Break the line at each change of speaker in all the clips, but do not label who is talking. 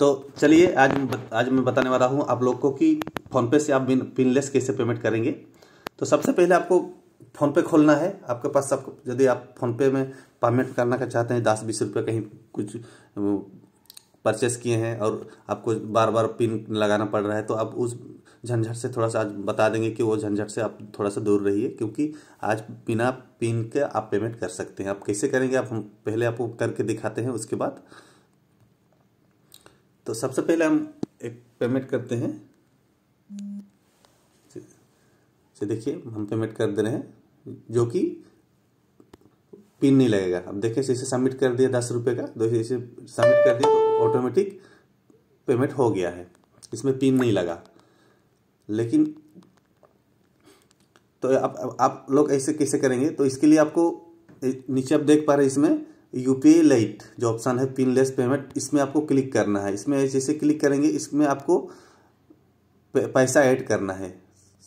तो चलिए आज आज मैं बताने वाला हूँ आप लोग को कि फ़ोनपे से आप पिनलेस कैसे पेमेंट करेंगे तो सबसे पहले आपको फ़ोनपे खोलना है आपके पास सब यदि आप फ़ोनपे में पेमेंट करना का चाहते हैं दस बीस रुपये कहीं कुछ परचेस किए हैं और आपको बार बार पिन लगाना पड़ रहा है तो आप उस झंझट से थोड़ा सा आज बता देंगे कि वो झंझट से आप थोड़ा सा दूर रहिए क्योंकि आज बिना पिन के आप पेमेंट कर सकते हैं आप कैसे करेंगे आप हम पहले आपको करके दिखाते हैं उसके बाद तो सबसे पहले हम एक पेमेंट करते हैं से देखिए हम पेमेंट कर दे रहे हैं जो कि पिन नहीं लगेगा अब देखिए इसे सबमिट कर दिया दस रुपये का तो इसे सबमिट कर दिया तो ऑटोमेटिक पेमेंट हो गया है इसमें पिन नहीं लगा लेकिन तो आप आप लोग ऐसे कैसे करेंगे तो इसके लिए आपको नीचे आप देख पा रहे हैं इसमें यू पी आई लाइट जो ऑप्शन है पिनलेस पेमेंट इसमें आपको क्लिक करना है इसमें जैसे क्लिक करेंगे इसमें आपको पैसा ऐड करना है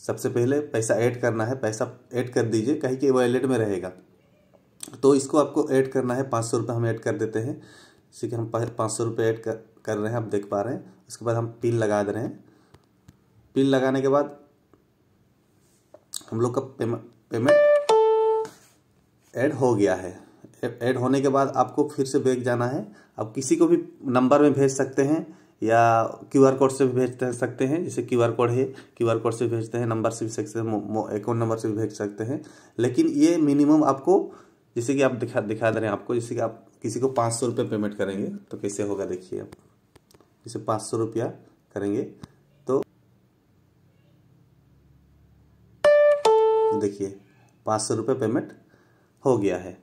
सबसे पहले पैसा ऐड करना है पैसा ऐड कर दीजिए कहीं के वॉलेट में रहेगा तो इसको आपको ऐड करना है पाँच सौ रुपये हम ऐड कर देते हैं जैसे कि हम पाँच सौ रुपये ऐड कर कर रहे हैं आप देख पा रहे हैं उसके बाद हम पिन लगा दे रहे हैं पिन लगाने के बाद हम लोग का पेमेंट ऐड हो गया है ऐड होने के बाद आपको फिर से बैग जाना है आप किसी को भी नंबर में भेज सकते हैं या क्यू आर कोड से भी भेज सकते हैं जैसे क्यू आर कोड है क्यू आर कोड से भेजते हैं नंबर से भी सकते हैं अकाउंट नंबर से भी भेज सकते हैं लेकिन ये मिनिमम आपको जैसे कि आप दिखा दिखा दे रहे हैं आपको जैसे कि आप किसी को पाँच सौ रुपये पेमेंट करेंगे तो कैसे होगा देखिए आप जैसे पाँच सौ रुपया करेंगे तो देखिए पाँच सौ रुपये पेमेंट हो गया है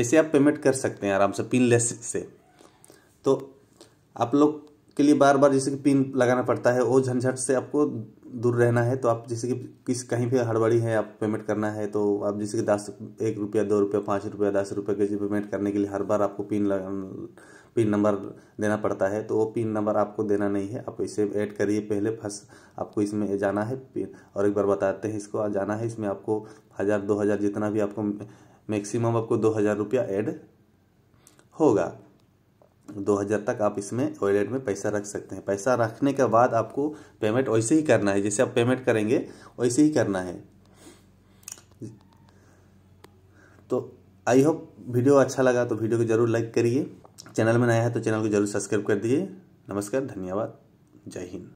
ऐसे आप पेमेंट कर सकते हैं आराम से पिन लेस से तो आप लोग के लिए बार बार जैसे कि पिन लगाना पड़ता है वो झंझट से आपको दूर रहना है तो आप जैसे कि किस कहीं पे हड़बड़ी है आप पेमेंट करना है तो आप जैसे कि दस एक रुपया दो रुपया पाँच रुपया दस रुपये के जी पेमेंट करने के लिए हर बार आपको पिन पिन नंबर देना पड़ता है तो वो पिन नंबर आपको देना नहीं है आप इसे ऐड करिए पहले फर्स्ट आपको इसमें जाना है और एक बार बताते हैं इसको जाना है इसमें आपको हज़ार दो हज़ार जितना भी आपको मैक्सिमम आपको दो हज़ार रुपया एड होगा दो हज़ार तक आप इसमें वॉलेट में पैसा रख सकते हैं पैसा रखने के बाद आपको पेमेंट वैसे ही करना है जैसे आप पेमेंट करेंगे वैसे ही करना है तो आई होप वीडियो अच्छा लगा तो वीडियो को जरूर लाइक करिए चैनल में नया है तो चैनल को जरूर सब्सक्राइब कर दीजिए नमस्कार धन्यवाद जय हिंद